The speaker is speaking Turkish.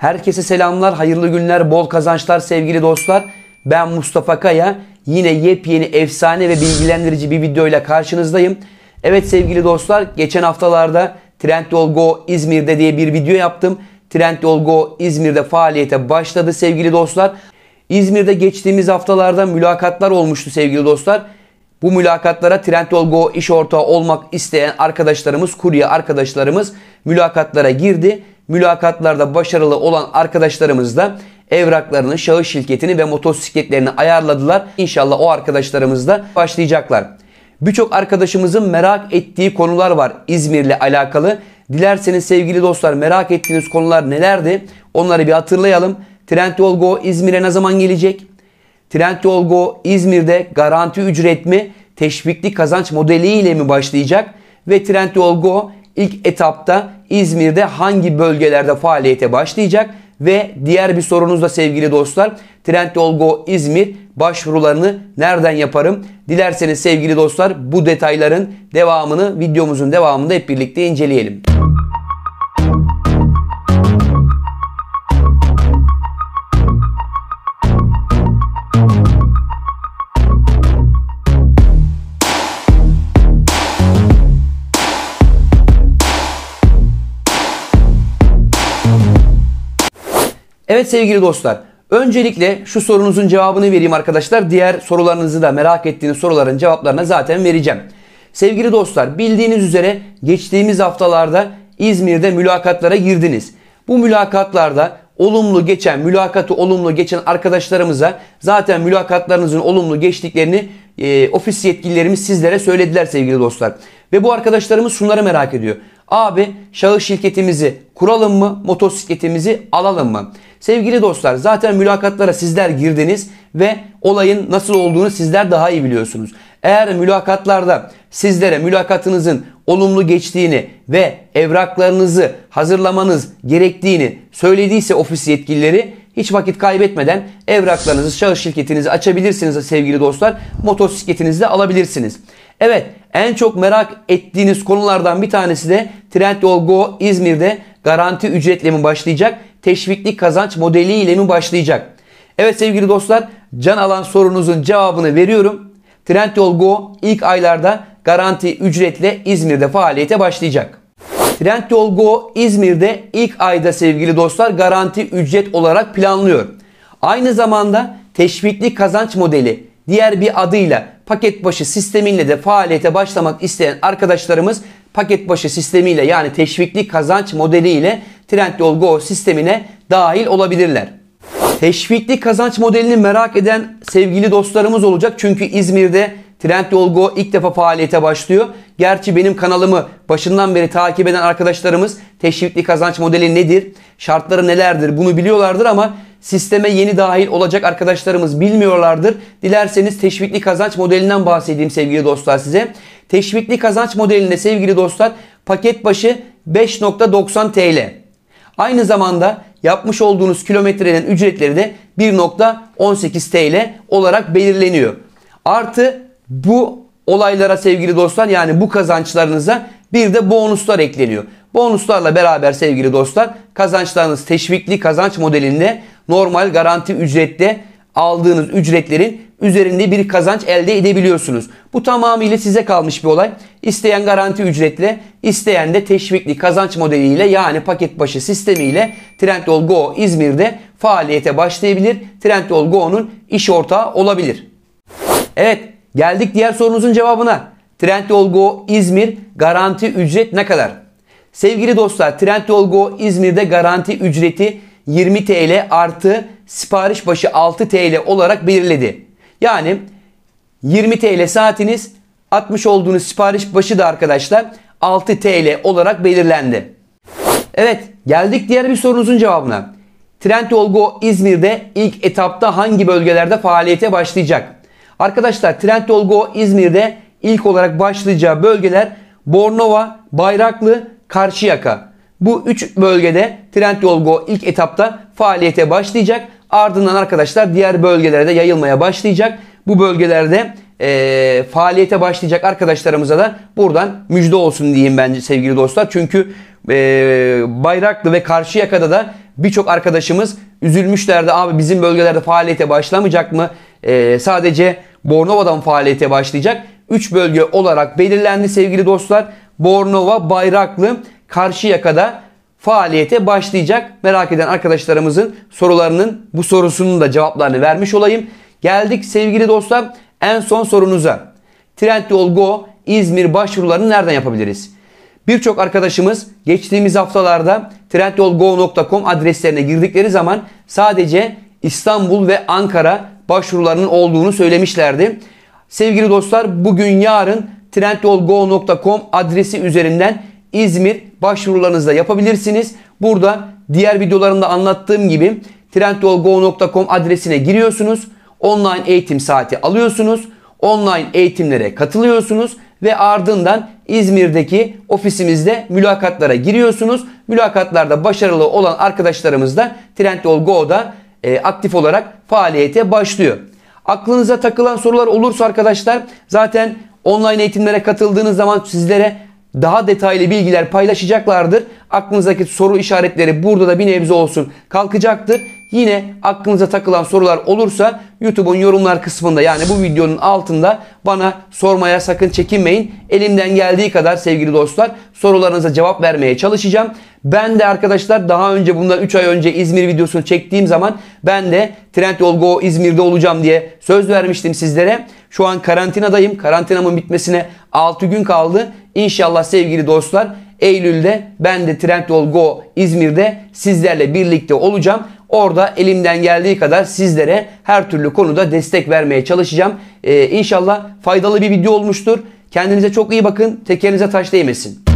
Herkese selamlar, hayırlı günler, bol kazançlar sevgili dostlar. Ben Mustafa Kaya. Yine yepyeni efsane ve bilgilendirici bir videoyla karşınızdayım. Evet sevgili dostlar, geçen haftalarda Trendyol Go İzmir'de diye bir video yaptım. Trendyol Go İzmir'de faaliyete başladı sevgili dostlar. İzmir'de geçtiğimiz haftalarda mülakatlar olmuştu sevgili dostlar. Bu mülakatlara Trendyol Go iş ortağı olmak isteyen arkadaşlarımız, kurye arkadaşlarımız mülakatlara girdi mülakatlarda başarılı olan arkadaşlarımız da evraklarını, şahıs şirketini ve motosikletlerini ayarladılar. İnşallah o arkadaşlarımız da başlayacaklar. Birçok arkadaşımızın merak ettiği konular var İzmir'le alakalı. Dilerseniz sevgili dostlar merak ettiğiniz konular nelerdi? Onları bir hatırlayalım. Trendyol Go İzmir'e ne zaman gelecek? Trendyol Go İzmir'de garanti ücret mi? Teşvikli kazanç modeli ile mi başlayacak? Ve Trendyol Go İlk etapta İzmir'de hangi bölgelerde faaliyete başlayacak ve diğer bir sorunuz da sevgili dostlar Trendyol Go İzmir başvurularını nereden yaparım? Dilerseniz sevgili dostlar bu detayların devamını videomuzun devamında hep birlikte inceleyelim. Evet sevgili dostlar. Öncelikle şu sorunuzun cevabını vereyim arkadaşlar. Diğer sorularınızı da merak ettiğiniz soruların cevaplarına zaten vereceğim. Sevgili dostlar bildiğiniz üzere geçtiğimiz haftalarda İzmir'de mülakatlara girdiniz. Bu mülakatlarda olumlu geçen, mülakatı olumlu geçen arkadaşlarımıza zaten mülakatlarınızın olumlu geçtiklerini e, ofis yetkililerimiz sizlere söylediler sevgili dostlar. Ve bu arkadaşlarımız şunları merak ediyor. Abi şahıs şirketimizi kuralım mı? Motosikletimizi alalım mı? Sevgili dostlar zaten mülakatlara sizler girdiniz ve olayın nasıl olduğunu sizler daha iyi biliyorsunuz. Eğer mülakatlarda sizlere mülakatınızın olumlu geçtiğini ve evraklarınızı hazırlamanız gerektiğini söylediyse ofis yetkilileri hiç vakit kaybetmeden evraklarınızı, şahıs şirketinizi açabilirsiniz sevgili dostlar. Motosikletinizi de alabilirsiniz. Evet en çok merak ettiğiniz konulardan bir tanesi de Trendyol Go İzmir'de garanti ücretle mi başlayacak? Teşvikli kazanç modeliyle mi başlayacak? Evet sevgili dostlar can alan sorunuzun cevabını veriyorum. Trendyol Go ilk aylarda garanti ücretle İzmir'de faaliyete başlayacak. Trendyol Go İzmir'de ilk ayda sevgili dostlar garanti ücret olarak planlıyor. Aynı zamanda teşvikli kazanç modeli diğer bir adıyla paket başı sistemiyle de faaliyete başlamak isteyen arkadaşlarımız paket başı sistemiyle yani teşvikli kazanç modeliyle Trendyol Go sistemine dahil olabilirler. Teşvikli kazanç modelini merak eden sevgili dostlarımız olacak. Çünkü İzmir'de Trendyol Go ilk defa faaliyete başlıyor. Gerçi benim kanalımı başından beri takip eden arkadaşlarımız teşvikli kazanç modeli nedir, şartları nelerdir bunu biliyorlardır ama sisteme yeni dahil olacak arkadaşlarımız bilmiyorlardır. Dilerseniz teşvikli kazanç modelinden bahsedeyim sevgili dostlar size. Teşvikli kazanç modelinde sevgili dostlar paket başı 5.90 TL. Aynı zamanda yapmış olduğunuz kilometrenin ücretleri de 1.18 TL olarak belirleniyor. Artı bu olaylara sevgili dostlar yani bu kazançlarınıza bir de bonuslar ekleniyor. Bonuslarla beraber sevgili dostlar kazançlarınız teşvikli kazanç modelinde normal garanti ücrette aldığınız ücretlerin üzerinde bir kazanç elde edebiliyorsunuz. Bu tamamıyla size kalmış bir olay. İsteyen garanti ücretle, isteyen de teşvikli kazanç modeliyle yani paket başı sistemiyle Trendyol Go İzmir'de faaliyete başlayabilir. Trendyol Go'nun iş ortağı olabilir. Evet, geldik diğer sorunuzun cevabına. Trendyol Go İzmir garanti ücret ne kadar? Sevgili dostlar, Trendyol Go İzmir'de garanti ücreti 20 TL artı sipariş başı 6 TL olarak belirledi. Yani 20 TL saatiniz 60 olduğunuz sipariş başı da arkadaşlar 6 TL olarak belirlendi. Evet geldik diğer bir sorunuzun cevabına. Trendyol İzmir'de ilk etapta hangi bölgelerde faaliyete başlayacak? Arkadaşlar Trendyol Go İzmir'de ilk olarak başlayacağı bölgeler Bornova, Bayraklı, Karşıyaka. Bu 3 bölgede Trendyol Go ilk etapta faaliyete başlayacak. Ardından arkadaşlar diğer bölgelere de yayılmaya başlayacak. Bu bölgelerde e, faaliyete başlayacak arkadaşlarımıza da buradan müjde olsun diyeyim bence sevgili dostlar. Çünkü e, Bayraklı ve Karşıyaka'da da birçok arkadaşımız üzülmüşlerdi. Abi bizim bölgelerde faaliyete başlamayacak mı? E, sadece Bornova'dan faaliyete başlayacak. 3 bölge olarak belirlendi sevgili dostlar. Bornova, Bayraklı Karşı yakada faaliyete başlayacak. Merak eden arkadaşlarımızın sorularının bu sorusunun da cevaplarını vermiş olayım. Geldik sevgili dostlar en son sorunuza. Trendyol Go İzmir başvurularını nereden yapabiliriz? Birçok arkadaşımız geçtiğimiz haftalarda trendyolgo.com adreslerine girdikleri zaman sadece İstanbul ve Ankara başvurularının olduğunu söylemişlerdi. Sevgili dostlar bugün yarın trendyolgo.com adresi üzerinden İzmir başvurularınızı da yapabilirsiniz. Burada diğer videolarımda anlattığım gibi trendyolgo.com adresine giriyorsunuz. Online eğitim saati alıyorsunuz. Online eğitimlere katılıyorsunuz ve ardından İzmir'deki ofisimizde mülakatlara giriyorsunuz. Mülakatlarda başarılı olan arkadaşlarımız da Trendyol e, aktif olarak faaliyete başlıyor. Aklınıza takılan sorular olursa arkadaşlar zaten online eğitimlere katıldığınız zaman sizlere daha detaylı bilgiler paylaşacaklardır. Aklınızdaki soru işaretleri burada da bir nebze olsun kalkacaktır. Yine aklınıza takılan sorular olursa YouTube'un yorumlar kısmında yani bu videonun altında bana sormaya sakın çekinmeyin. Elimden geldiği kadar sevgili dostlar sorularınıza cevap vermeye çalışacağım. Ben de arkadaşlar daha önce bundan 3 ay önce İzmir videosunu çektiğim zaman ben de Trendyol Go İzmir'de olacağım diye söz vermiştim sizlere. Şu an karantinadayım. Karantinamın bitmesine 6 gün kaldı. İnşallah sevgili dostlar Eylül'de ben de Trendyol Go İzmir'de sizlerle birlikte olacağım. Orada elimden geldiği kadar sizlere her türlü konuda destek vermeye çalışacağım. Ee, inşallah faydalı bir video olmuştur. Kendinize çok iyi bakın. Tekerinize taş değmesin.